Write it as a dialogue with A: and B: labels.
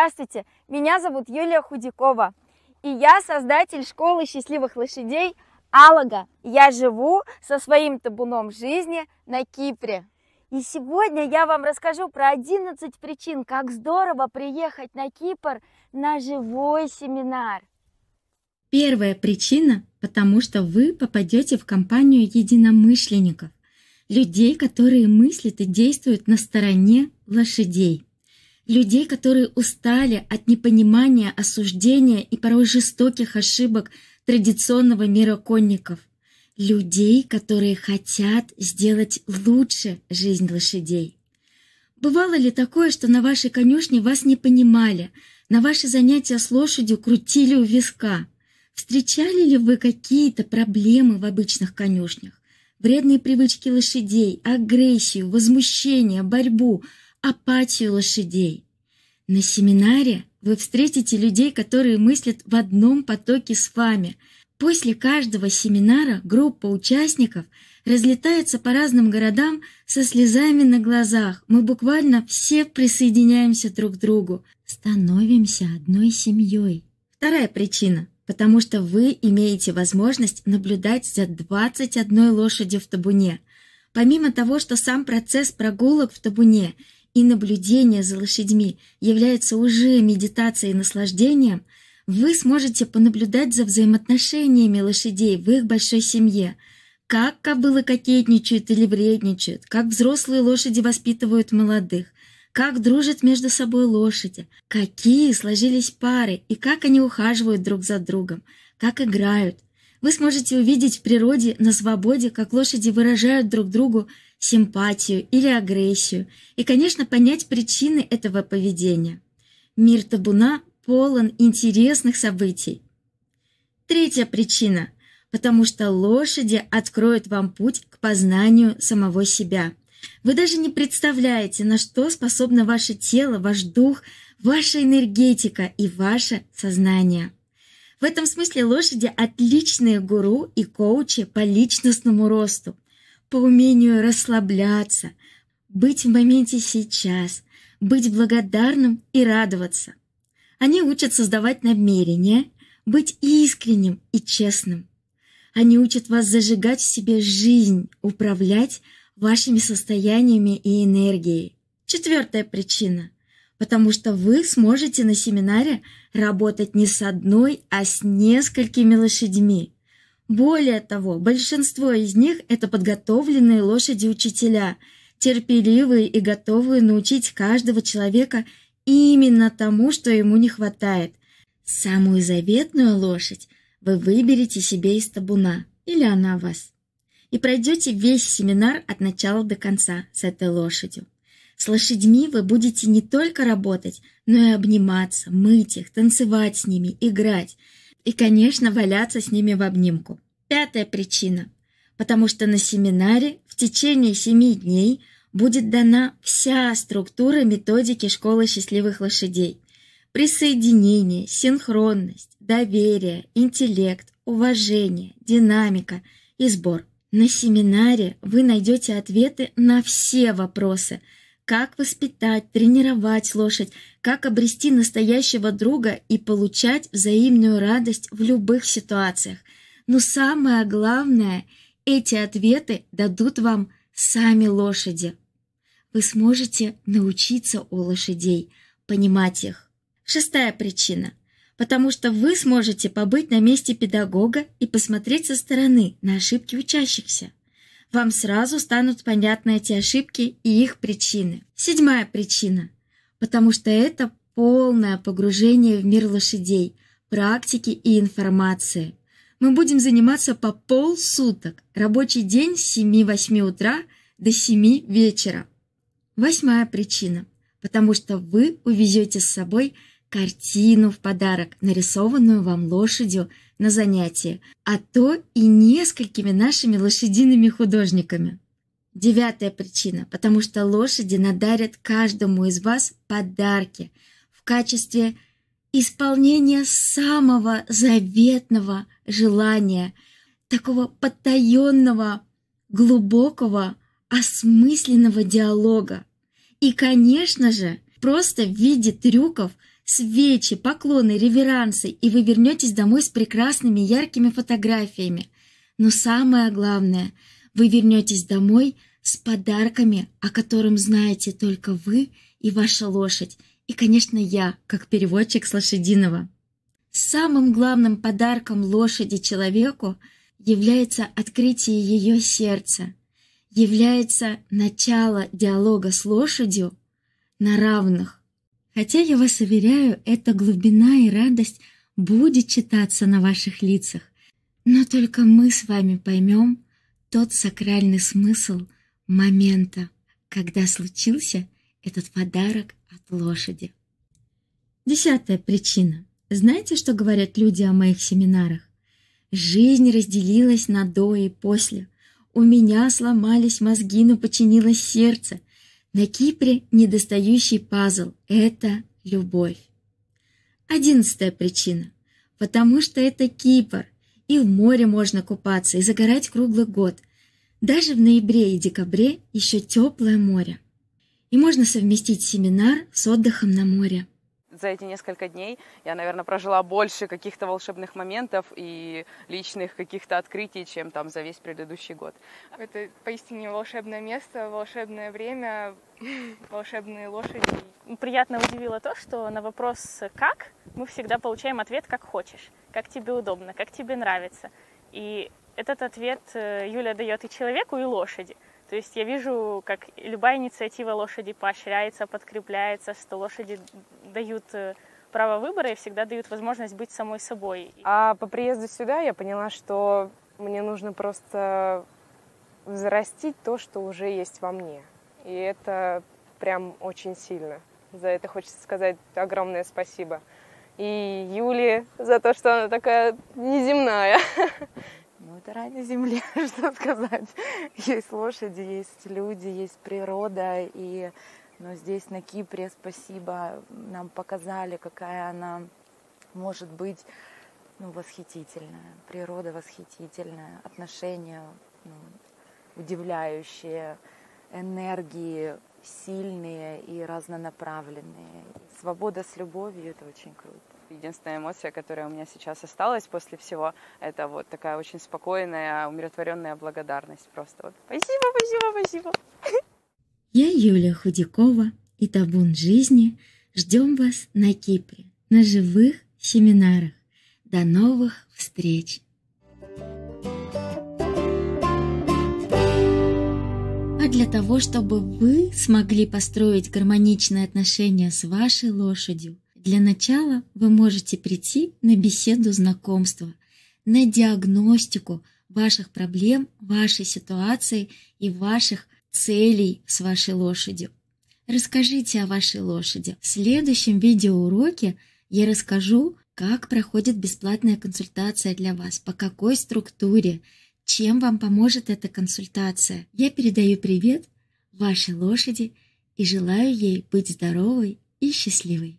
A: Здравствуйте, меня зовут Юлия Худякова, и я создатель школы счастливых лошадей Алага. Я живу со своим табуном жизни на Кипре. И сегодня я вам расскажу про 11 причин, как здорово приехать на Кипр на живой семинар. Первая причина, потому что вы попадете в компанию единомышленников, людей, которые мыслят и действуют на стороне лошадей людей, которые устали от непонимания, осуждения и порой жестоких ошибок традиционного мира конников, людей, которые хотят сделать лучше жизнь лошадей. Бывало ли такое, что на вашей конюшне вас не понимали, на ваши занятия с лошадью крутили у виска? Встречали ли вы какие-то проблемы в обычных конюшнях? Вредные привычки лошадей, агрессию, возмущение, борьбу – апатию лошадей. На семинаре вы встретите людей, которые мыслят в одном потоке с вами. После каждого семинара группа участников разлетается по разным городам со слезами на глазах. Мы буквально все присоединяемся друг к другу, становимся одной семьей. Вторая причина потому что вы имеете возможность наблюдать за 21 лошадью в табуне. Помимо того, что сам процесс прогулок в табуне и наблюдение за лошадьми является уже медитацией и наслаждением, вы сможете понаблюдать за взаимоотношениями лошадей в их большой семье, как кобылы кокетничают или вредничают, как взрослые лошади воспитывают молодых, как дружат между собой лошади, какие сложились пары и как они ухаживают друг за другом, как играют. Вы сможете увидеть в природе, на свободе, как лошади выражают друг другу симпатию или агрессию и, конечно, понять причины этого поведения. Мир табуна полон интересных событий. Третья причина – потому что лошади откроют вам путь к познанию самого себя. Вы даже не представляете, на что способно ваше тело, ваш дух, ваша энергетика и ваше сознание. В этом смысле лошади – отличные гуру и коучи по личностному росту по умению расслабляться, быть в моменте сейчас, быть благодарным и радоваться. Они учат создавать намерения, быть искренним и честным. Они учат вас зажигать в себе жизнь, управлять вашими состояниями и энергией. Четвертая причина. Потому что вы сможете на семинаре работать не с одной, а с несколькими лошадьми. Более того, большинство из них – это подготовленные лошади-учителя, терпеливые и готовые научить каждого человека именно тому, что ему не хватает. Самую заветную лошадь вы выберете себе из табуна, или она вас. И пройдете весь семинар от начала до конца с этой лошадью. С лошадьми вы будете не только работать, но и обниматься, мыть их, танцевать с ними, играть – и, конечно, валяться с ними в обнимку. Пятая причина. Потому что на семинаре в течение семи дней будет дана вся структура методики школы счастливых лошадей. Присоединение, синхронность, доверие, интеллект, уважение, динамика и сбор. На семинаре вы найдете ответы на все вопросы – как воспитать, тренировать лошадь, как обрести настоящего друга и получать взаимную радость в любых ситуациях. Но самое главное, эти ответы дадут вам сами лошади. Вы сможете научиться у лошадей, понимать их. Шестая причина потому что вы сможете побыть на месте педагога и посмотреть со стороны на ошибки учащихся вам сразу станут понятны эти ошибки и их причины. Седьмая причина. Потому что это полное погружение в мир лошадей, практики и информации. Мы будем заниматься по полсуток, рабочий день с 7-8 утра до 7 вечера. Восьмая причина. Потому что вы увезете с собой – картину в подарок, нарисованную вам лошадью на занятии, а то и несколькими нашими лошадиными художниками. Девятая причина, потому что лошади надарят каждому из вас подарки в качестве исполнения самого заветного желания, такого потаенного, глубокого, осмысленного диалога. И, конечно же, просто в виде трюков – свечи, поклоны, реверансы, и вы вернетесь домой с прекрасными яркими фотографиями. Но самое главное, вы вернетесь домой с подарками, о котором знаете только вы и ваша лошадь, и, конечно, я, как переводчик с лошадиного. Самым главным подарком лошади человеку является открытие ее сердца, является начало диалога с лошадью на равных. Хотя, я вас уверяю, эта глубина и радость будет читаться на ваших лицах. Но только мы с вами поймем тот сакральный смысл момента, когда случился этот подарок от лошади. Десятая причина. Знаете, что говорят люди о моих семинарах? Жизнь разделилась на до и после. У меня сломались мозги, но починилось сердце. На Кипре недостающий пазл – это любовь. Одиннадцатая причина. Потому что это Кипр, и в море можно купаться и загорать круглый год. Даже в ноябре и декабре еще теплое море. И можно совместить семинар с отдыхом на море за эти несколько дней я, наверное, прожила больше каких-то волшебных моментов и личных каких-то открытий, чем там за весь предыдущий год. Это поистине волшебное место, волшебное время, волшебные лошади. Приятно удивило то, что на вопрос «как» мы всегда получаем ответ «как хочешь», «как тебе удобно», «как тебе нравится». И этот ответ э, Юля дает и человеку, и лошади – то есть я вижу, как любая инициатива лошади поощряется, подкрепляется, что лошади дают э, право выбора и всегда дают возможность быть самой собой. А по приезду сюда я поняла, что мне нужно просто взрастить то, что уже есть во мне. И это прям очень сильно. За это хочется сказать огромное спасибо. И Юле за то, что она такая неземная. рай на земле, что сказать. Есть лошади, есть люди, есть природа. И но ну, здесь, на Кипре, спасибо, нам показали, какая она может быть ну, восхитительная. Природа восхитительная, отношения ну, удивляющие, энергии сильные и разнонаправленные. Свобода с любовью – это очень круто. Единственная эмоция, которая у меня сейчас осталась после всего, это вот такая очень спокойная, умиротворенная благодарность просто. Вот. Спасибо, спасибо, спасибо. Я Юлия Худякова и Табун жизни. Ждем вас на Кипре, на живых семинарах. До новых встреч! а для того, чтобы вы смогли построить гармоничные отношения с вашей лошадью, для начала вы можете прийти на беседу знакомства, на диагностику ваших проблем, вашей ситуации и ваших целей с вашей лошадью. Расскажите о вашей лошади. В следующем видеоуроке я расскажу, как проходит бесплатная консультация для вас, по какой структуре, чем вам поможет эта консультация. Я передаю привет вашей лошади и желаю ей быть здоровой и счастливой.